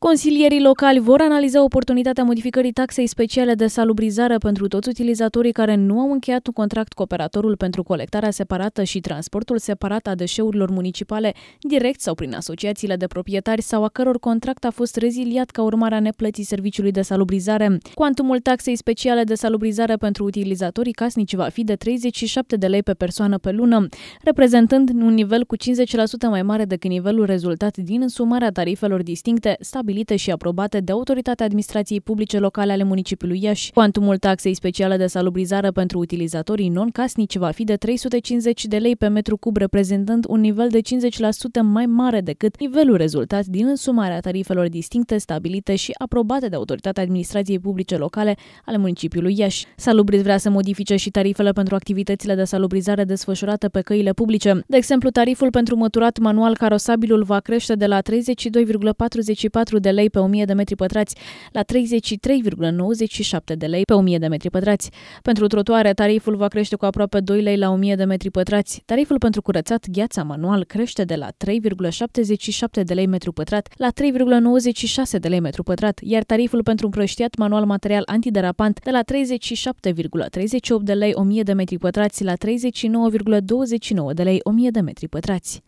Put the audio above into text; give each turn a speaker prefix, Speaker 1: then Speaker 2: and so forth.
Speaker 1: Consilierii locali vor analiza oportunitatea modificării taxei speciale de salubrizare pentru toți utilizatorii care nu au încheiat un contract cu operatorul pentru colectarea separată și transportul separat a deșeurilor municipale, direct sau prin asociațiile de proprietari sau a căror contract a fost reziliat ca urmare a neplății serviciului de salubrizare. Quantumul taxei speciale de salubrizare pentru utilizatorii casnici va fi de 37 de lei pe persoană pe lună, reprezentând un nivel cu 50% mai mare decât nivelul rezultat din însumarea tarifelor distincte stabilite stabilite și aprobate de autoritatea administrației publice locale ale municipiului Iași. Quantumul taxei speciale de salubrizare pentru utilizatorii non-casnici va fi de 350 de lei pe metru cub, reprezentând un nivel de 50% mai mare decât nivelul rezultat din însumarea tarifelor distincte stabilite și aprobate de autoritatea administrației publice locale ale municipiului Iași. Salubriz vrea să modifice și tarifele pentru activitățile de salubrizare desfășurate pe căile publice. De exemplu, tariful pentru măturat manual carosabilul va crește de la 32,44 de lei pe 1000 de metri pătrați la 33,97 de lei pe 1000 de metri pătrați. Pentru trotuare, tariful va crește cu aproape 2 lei la 1000 de metri pătrați. Tariful pentru curățat gheața manual crește de la 3,77 de lei metru pătrat la 3,96 de lei metru pătrat, iar tariful pentru împrăștiat manual material antiderapant de la 37,38 de lei 1000 de metri pătrați la 39,29 de lei 1000 de metri pătrați.